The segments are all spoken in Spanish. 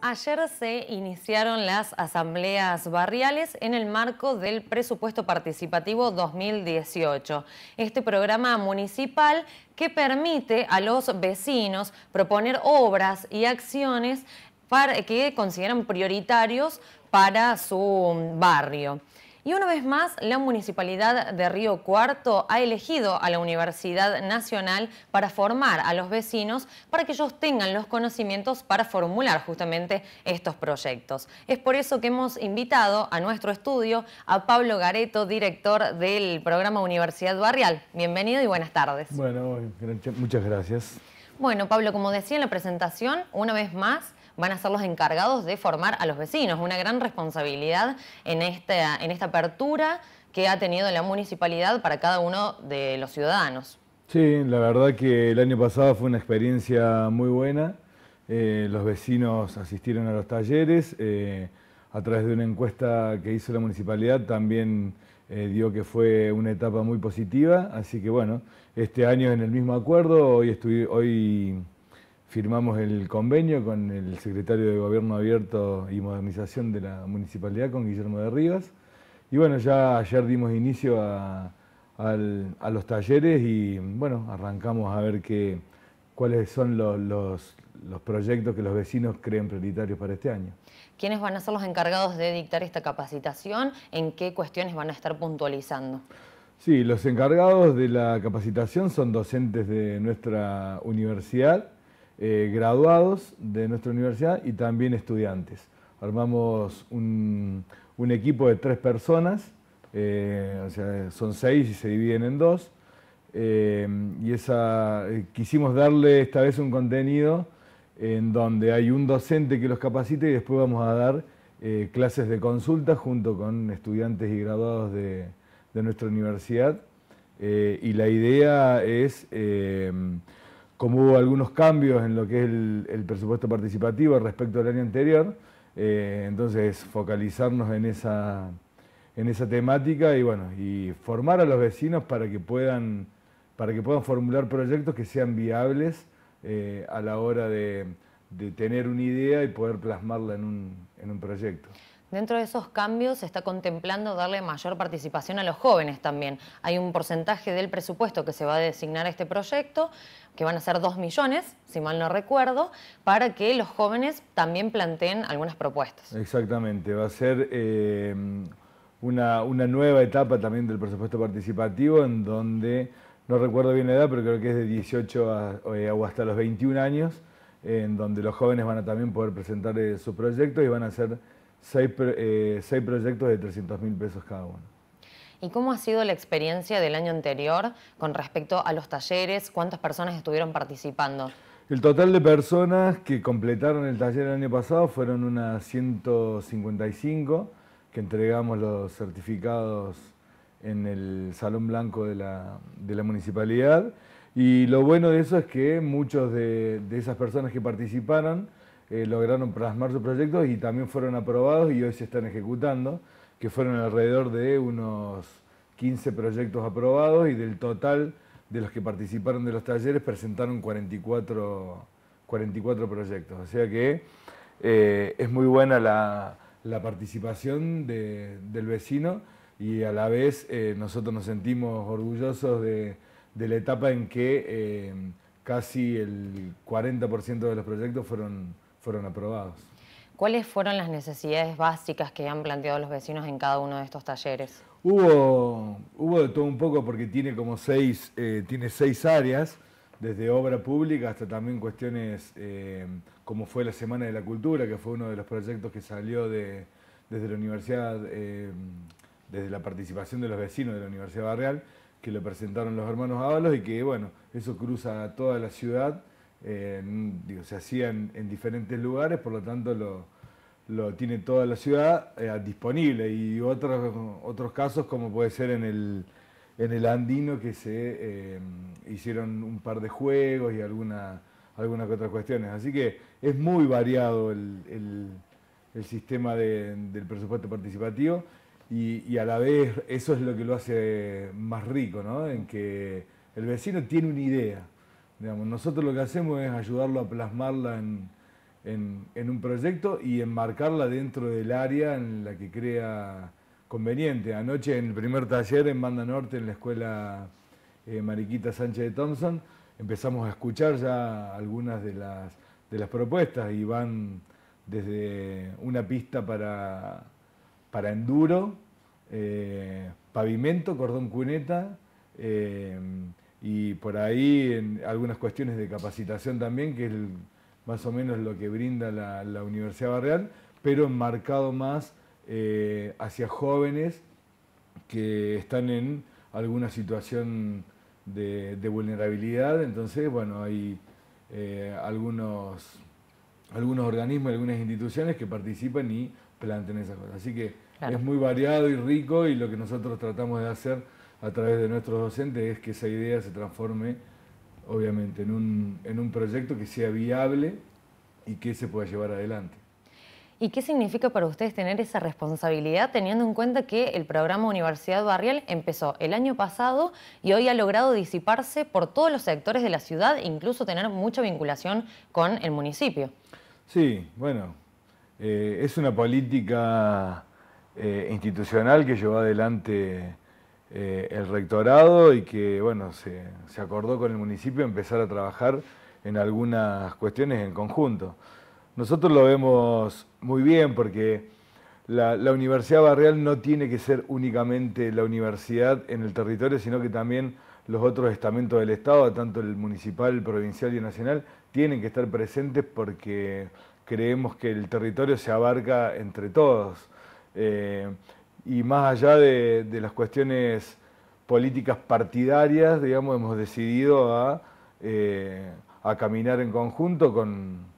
Ayer se iniciaron las asambleas barriales en el marco del presupuesto participativo 2018. Este programa municipal que permite a los vecinos proponer obras y acciones que consideran prioritarios para su barrio. Y una vez más, la Municipalidad de Río Cuarto ha elegido a la Universidad Nacional para formar a los vecinos para que ellos tengan los conocimientos para formular justamente estos proyectos. Es por eso que hemos invitado a nuestro estudio a Pablo Gareto, director del programa Universidad Barrial. Bienvenido y buenas tardes. Bueno, muchas gracias. Bueno, Pablo, como decía en la presentación, una vez más, van a ser los encargados de formar a los vecinos. Una gran responsabilidad en esta, en esta apertura que ha tenido la municipalidad para cada uno de los ciudadanos. Sí, la verdad que el año pasado fue una experiencia muy buena. Eh, los vecinos asistieron a los talleres. Eh, a través de una encuesta que hizo la municipalidad también eh, dio que fue una etapa muy positiva. Así que bueno, este año en el mismo acuerdo, hoy, hoy firmamos el convenio con el secretario de Gobierno Abierto y Modernización de la Municipalidad, con Guillermo de Rivas. Y bueno, ya ayer dimos inicio a, los talleres y bueno, arrancamos a ver qué, cuáles son los proyectos que los vecinos creen prioritarios para este año. ¿Quiénes van a ser los encargados de dictar esta capacitación? ¿En qué cuestiones van a estar puntualizando? Sí, los encargados de la capacitación son docentes de nuestra universidad, eh, graduados de nuestra universidad y también estudiantes. Armamos un, equipo de tres personas, eh, o sea, son seis y se dividen en dos. Eh, y esa, quisimos darle esta vez un contenido en donde hay un docente que los capacite y después vamos a dar clases de consulta junto con estudiantes y graduados de, nuestra universidad. y la idea es como hubo algunos cambios en lo que es el, presupuesto participativo respecto al año anterior, eh, entonces focalizarnos en esa, temática y formar a los vecinos para que puedan, para que puedan formular proyectos que sean viables eh, a la hora de, tener una idea y poder plasmarla en un proyecto. Dentro de esos cambios se está contemplando darle mayor participación a los jóvenes también. Hay un porcentaje del presupuesto que se va a designar a este proyecto, que van a ser 2 millones, si mal no recuerdo, para que los jóvenes también planteen algunas propuestas. Exactamente, va a ser eh, una, nueva etapa también del presupuesto participativo en donde, no recuerdo bien la edad, pero creo que es de 18 eh, o hasta los 21 años, en donde los jóvenes van a también poder presentar eh, su proyecto y van a ser eh, seis, proyectos de 300 mil pesos cada uno. ¿Y cómo ha sido la experiencia del año anterior con respecto a los talleres? ¿Cuántas personas estuvieron participando? El total de personas que completaron el taller el año pasado fueron unas 155 que entregamos los certificados en el Salón Blanco de la, de municipalidad. Y lo bueno de eso es que muchos de, de esas personas que participaron eh, lograron plasmar sus proyectos y también fueron aprobados y hoy se están ejecutando, que fueron alrededor de unos 15 proyectos aprobados y del total de los que participaron de los talleres presentaron 44, 44 proyectos. O sea que eh, es muy buena la, participación del vecino y a la vez eh, nosotros nos sentimos orgullosos de, la etapa en que casi el 40% de los proyectos fueron fueron aprobados. ¿Cuáles fueron las necesidades básicas que han planteado los vecinos en cada uno de estos talleres? Hubo, hubo de todo un poco porque tiene como seis, eh, tiene seis áreas, desde obra pública hasta también cuestiones eh, como fue la Semana de la Cultura, que fue uno de los proyectos que salió desde la universidad, eh, desde la participación de los vecinos de la Universidad Barrial, que lo presentaron los hermanos Ábalos y que, bueno, eso cruza toda la ciudad se hacían en diferentes lugares, por lo tanto lo, tiene toda la ciudad eh, disponible y otros, otros casos como puede ser en el, en el andino que se eh, hicieron un par de juegos y alguna, algunas otras cuestiones. Así que es muy variado el, el, sistema del presupuesto participativo y, y, a la vez eso es lo que lo hace más rico, ¿no? en que el vecino tiene una idea nosotros lo que hacemos es ayudarlo a plasmarla en, un proyecto y enmarcarla dentro del área en la que crea conveniente. Anoche en el primer taller en Banda Norte, en la escuela eh, Mariquita Sánchez de Thompson, empezamos a escuchar ya algunas de las, de las propuestas y van desde una pista para, para enduro, eh, pavimento, cordón cuneta. Eh, y por ahí en algunas cuestiones de capacitación también, que es más o menos lo que brinda la, Universidad Barreal, pero enmarcado más eh, hacia jóvenes que están en alguna situación de, vulnerabilidad. Entonces, bueno, hay eh, algunos, algunos organismos, algunas instituciones que participan y plantean esas cosas. Así que es muy variado y rico y lo que nosotros tratamos de hacer a través de nuestros docentes es que esa idea se transforme, obviamente, en un, proyecto que sea viable y que se pueda llevar adelante. ¿Y qué significa para ustedes tener esa responsabilidad teniendo en cuenta que el programa Universidad Barrial empezó el año pasado y hoy ha logrado disiparse por todos los sectores de la ciudad incluso tener mucha vinculación con el municipio? Sí, bueno, eh, es una política eh, institucional que lleva adelante eh, el rectorado y que bueno, se, acordó con el municipio empezar a trabajar en algunas cuestiones en conjunto. Nosotros lo vemos muy bien porque la, Universidad Barrial no tiene que ser únicamente la universidad en el territorio, sino que también los otros estamentos del Estado, tanto el municipal, el provincial y nacional, tienen que estar presentes porque creemos que el territorio se abarca entre todos. Eh, y más allá de, las cuestiones políticas partidarias, digamos, hemos decidido a, eh, caminar en conjunto con,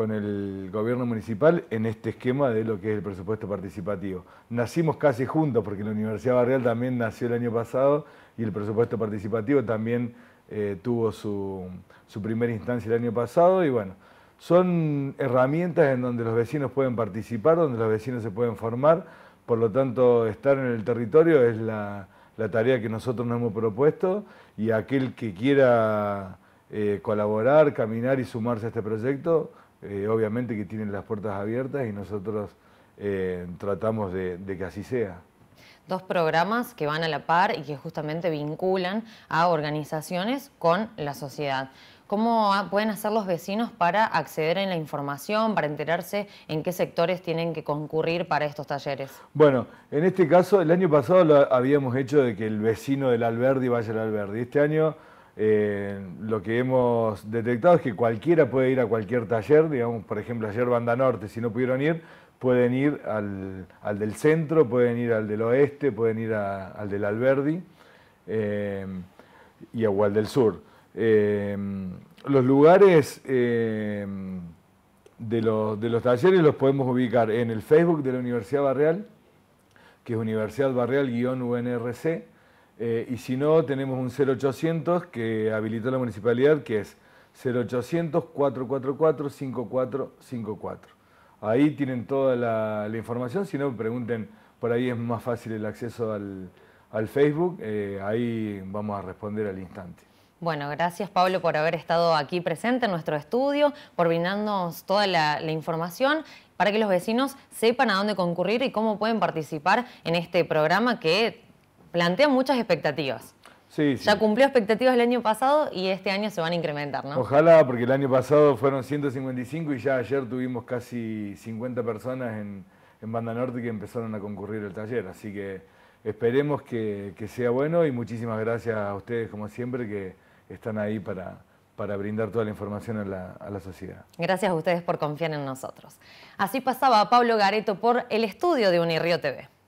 el gobierno municipal en este esquema de lo que es el presupuesto participativo. Nacimos casi juntos, porque la Universidad Barrial también nació el año pasado y el presupuesto participativo también eh, tuvo su, su, primera instancia el año pasado y bueno, son herramientas en donde los vecinos pueden participar, donde los vecinos se pueden formar, por lo tanto, estar en el territorio es la, tarea que nosotros nos hemos propuesto y aquel que quiera eh, colaborar, caminar y sumarse a este proyecto, eh, obviamente que tiene las puertas abiertas y nosotros eh, tratamos de que así sea dos programas que van a la par y que justamente vinculan a organizaciones con la sociedad. ¿Cómo pueden hacer los vecinos para acceder a la información, para enterarse en qué sectores tienen que concurrir para estos talleres? Bueno, en este caso, el año pasado lo habíamos hecho de que el vecino del Alberdi vaya al Alberdi. Este año eh, lo que hemos detectado es que cualquiera puede ir a cualquier taller, digamos, por ejemplo, ayer Banda Norte, si no pudieron ir, pueden ir al, del centro, pueden ir al del oeste, pueden ir al del Alberdi eh, y a, al del sur. Em, los lugares em, de, los, talleres los podemos ubicar en el Facebook de la Universidad Barreal, que es Universidad Barreal-UNRC, eh, y si no, tenemos un 0800 que habilitó la municipalidad, que es 0800-444-5454. Ahí tienen toda la, información, si no, pregunten, por ahí es más fácil el acceso al Facebook, eh, ahí vamos a responder al instante. Bueno, gracias Pablo por haber estado aquí presente en nuestro estudio, por brindarnos toda la, información para que los vecinos sepan a dónde concurrir y cómo pueden participar en este programa que plantea muchas expectativas. Sí, sí. Ya cumplió expectativas el año pasado y este año se van a incrementar, ¿no? Ojalá, porque el año pasado fueron 155 y ya ayer tuvimos casi 50 personas en, Banda Norte que empezaron a concurrir el taller, así que esperemos que, que sea bueno y muchísimas gracias a ustedes como siempre que están ahí para, para brindar toda la información a la, a la, sociedad. Gracias a ustedes por confiar en nosotros. Así pasaba Pablo Gareto por el estudio de Unirío TV.